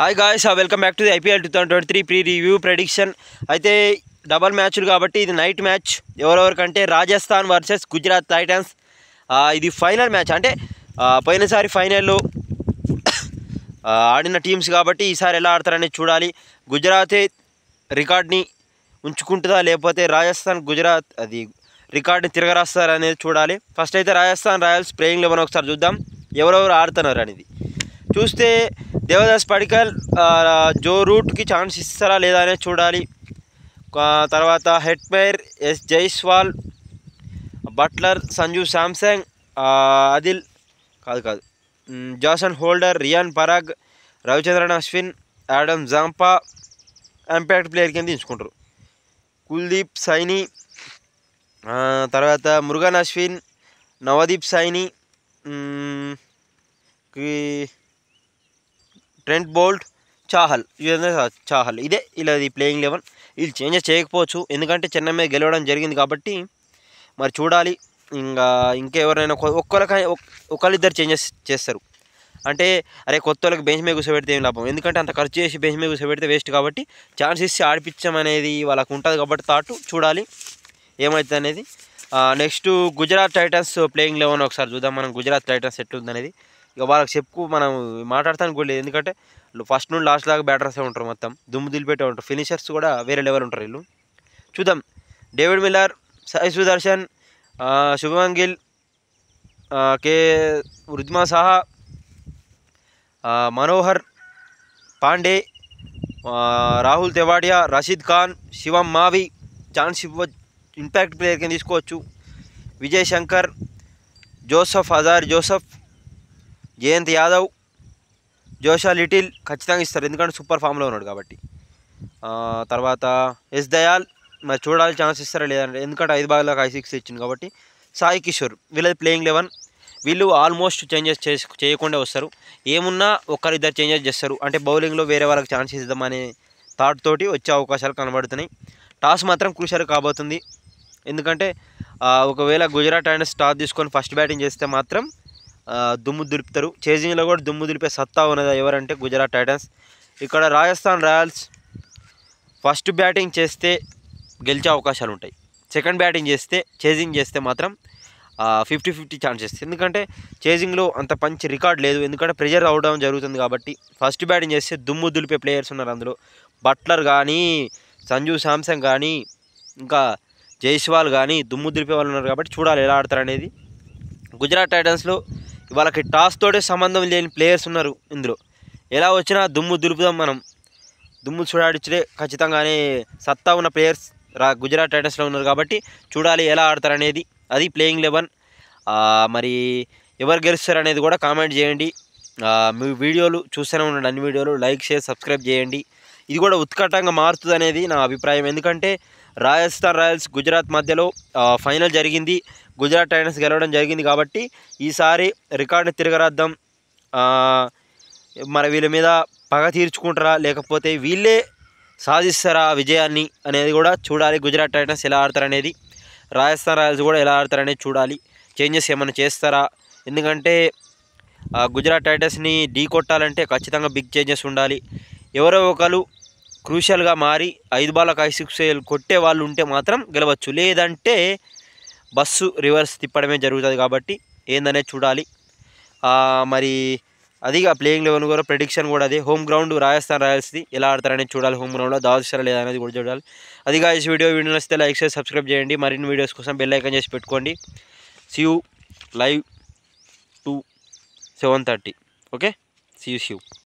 hi guys welcome back to the IPL two thousand twenty three pre review prediction అయితే double మ్యాచ్లు కాబట్టి ఇది night match ఎవరెవరికంటే Rajasthan versus Gujarat Titans ఇది final match అంటే పోయినసారి ఫైనల్లో ఆడిన టీమ్స్ కాబట్టి ఈసారి ఎలా ఆడతారనేది చూడాలి గుజరాతే రికార్డ్ని ఉంచుకుంటుందా లేకపోతే రాజస్థాన్ గుజరాత్ అది రికార్డ్ని తిరగరాస్తారనేది చూడాలి ఫస్ట్ అయితే రాజస్థాన్ రాయల్స్ ప్లేయింగ్ లెవెన్ ఒకసారి చూద్దాం ఎవరెవరు ఆడుతున్నారు అనేది చూస్తే దేవదాస్ పడికల్ జో రూట్కి ఛాన్స్ ఇస్తారా లేదా అనేది చూడాలి తర్వాత హెట్మేర్ ఎస్ జైస్వాల్ బట్లర్ సంజు శాంసంగ్ అదిల్ కాదు కాదు Jason Holder Riyan Parag Ravichandran Ashwin Adam Zampa impact player కింద ఎంచుకుంటారు కుల్దీప్ సైని తర్వాత మురుగన్ అశ్విన్ నవదీప్ సైని ట్రెంట్ బోల్ట్ చాహల్ చాహల్ ఇదే ఇలా ఇది ప్లేయింగ్ లెవెన్ వీళ్ళు చేంజెస్ చేయకపోవచ్చు ఎందుకంటే చెన్నై గెలవడం జరిగింది కాబట్టి మరి చూడాలి ఇంకా ఇంకెవరైనా ఒక్కరిక ఒకళ్ళిద్దరు చేంజెస్ చేస్తారు అంటే అరే కొత్త వాళ్ళకి బెంచ్ మీద కూర్చోబెడితే ఏం లాభం ఎందుకంటే అంత ఖర్చు చేసి బెంచ్ మీద కూర్చోబెడితే వేస్ట్ కాబట్టి ఛాన్స్ ఇచ్చి ఆడిపించమనేది వాళ్ళకు ఉంటుంది కాబట్టి థాట్ చూడాలి ఏమవుతుంది అనేది next Gujarat Titans playing eleven ఒకసారి చూద్దాం మనం గుజరాత్ టైటన్స్ ఎట్లుందనేది ఇక వాళ్ళకి చెప్పుకు మనం మాట్లాడతాను కూడా లేదు ఎందుకంటే ఫస్ట్ నుండి లాస్ట్ దాకా బ్యాటర్సే ఉంటారు మొత్తం దుమ్ము దిలిపెట్టే ఉంటారు ఫినిషర్స్ కూడా వేరే లెవెల్ ఉంటారు వీళ్ళు చూద్దాం డేవిడ్ మిల్లర్ సాయి సుదర్శన్ శుభమన్ గిల్ కే వృద్మా సహా మనోహర్ పాండే రాహుల్ తెవాడియా రషీద్ ఖాన్ శివం మావి ఛాన్స్ ఇవ్వ ఇంపాక్ట్ ప్లేయర్ కింద తీసుకోవచ్చు విజయ్ శంకర్ జోసఫ్ హజార్ Joseph Jayant Yadav Josh Little ఖచ్చితంగా ఇస్తారు ఎందుకంటే సూపర్ ఫామ్లో ఉన్నాడు కాబట్టి తర్వాత ఎస్ దయాల్ మరి చూడాలి ఛాన్స్ ఇస్తారా లేదంటే ఎందుకంటే ఐదు భాగాలకు ఐ సిక్స్ ఇచ్చింది కాబట్టి సాయి కిషోర్ వీళ్ళది ప్లేయింగ్ లెవెన్ వీళ్ళు ఆల్మోస్ట్ చేంజెస్ చేసి చేయకుండా వస్తారు ఏమున్నా ఒక్కరిద్దరు చేంజెస్ చేస్తారు అంటే బౌలింగ్లో వేరే వాళ్ళకి ఛాన్సెస్ ఇద్దామనే థాట్ తోటి వచ్చే అవకాశాలు కనబడుతున్నాయి టాస్ మాత్రం క్రూషల్ కాబోతుంది ఎందుకంటే ఒకవేళ గుజరాత్ అండ్ స్టార్ తీసుకొని ఫస్ట్ బ్యాటింగ్ చేస్తే మాత్రం దుమ్ము దులుపుతారు చేజింగ్లో కూడా దుమ్ము దులిపే సత్తా ఉన్నది ఎవరంటే గుజరాత్ టైటన్స్ ఇక్కడ రాజస్థాన్ రాయల్స్ ఫస్ట్ బ్యాటింగ్ చేస్తే గెలిచే అవకాశాలు ఉంటాయి సెకండ్ బ్యాటింగ్ చేస్తే చేజింగ్ చేస్తే మాత్రం ఫిఫ్టీ ఫిఫ్టీ ఛాన్సెస్ ఎందుకంటే చేజింగ్లో అంత పంచి రికార్డ్ లేదు ఎందుకంటే ప్రెజర్ అవడం జరుగుతుంది కాబట్టి ఫస్ట్ బ్యాటింగ్ చేస్తే దుమ్ము దులిపే ప్లేయర్స్ ఉన్నారు అందులో బట్లర్ కానీ సంజు శాంసంగ్ కానీ ఇంకా జైస్వాల్ కానీ దుమ్ము దులిపే వాళ్ళు ఉన్నారు కాబట్టి చూడాలి ఎలా ఆడతారు అనేది గుజరాత్ టైటన్స్లో వాళ్ళకి టాస్ తోటే సంబంధం లేని ప్లేయర్స్ ఉన్నారు ఇందులో ఎలా వచ్చినా దుమ్ము దులుపుదాం మనం దుమ్ము చూడాడిచ్చితే ఖచ్చితంగానే సత్తా ఉన్న ప్లేయర్స్ రా గుజరాత్ టైటన్స్లో ఉన్నారు కాబట్టి చూడాలి ఎలా ఆడతారనేది అది ప్లేయింగ్ లెవెన్ మరి ఎవరు అనేది కూడా కామెంట్ చేయండి మీ వీడియోలు చూస్తూనే ఉండండి అన్ని వీడియోలు లైక్ షేర్ సబ్స్క్రైబ్ చేయండి ఇది కూడా ఉత్కటంగా మారుతుంది అనేది నా అభిప్రాయం ఎందుకంటే రాజస్థాన్ రాయల్స్ గుజరాత్ మధ్యలో ఫైనల్ జరిగింది గుజరాత్ టైటన్స్ గెలవడం జరిగింది కాబట్టి ఈసారి రికార్డుని తిరగరాద్దాం మరి వీళ్ళ మీద పగ తీర్చుకుంటారా లేకపోతే వీళ్ళే సాధిస్తారా విజయాన్ని అనేది కూడా చూడాలి గుజరాత్ టైటన్స్ ఎలా ఆడతారనేది రాజస్థాన్ రాయల్స్ కూడా ఎలా ఆడతారనేది చూడాలి చేంజెస్ ఏమైనా చేస్తారా ఎందుకంటే గుజరాత్ టైటన్స్ని ఢీ కొట్టాలంటే ఖచ్చితంగా బిగ్ చేంజెస్ ఉండాలి ఎవరో ఒకరు క్రూషియల్గా మారి ఐదు బాలకు ఐదు సిక్స్ కొట్టే వాళ్ళు ఉంటే మాత్రం గెలవచ్చు లేదంటే బస్సు రివర్స్ తిప్పడమే జరుగుతుంది కాబట్టి ఏందనేది చూడాలి మరి అది ఆ ప్లేయింగ్ లెవెన్ కూడా ప్రెడిక్షన్ కూడా అదే హోమ్ గ్రౌండ్ రాజస్థాన్ రాయల్స్ది ఎలా ఆడతారనేది చూడాలి హోమ్ గ్రౌండ్లో దాదాసరా లేదా అనేది కూడా చూడాలి అదిగా ఈ వీడియో వీడియో నచ్చితే లైక్ చేసి సబ్స్క్రైబ్ చేయండి మరిన్ని వీడియోస్ కోసం బెల్ ఐకన్ చేసి పెట్టుకోండి see you live to seven thirty okay see you see you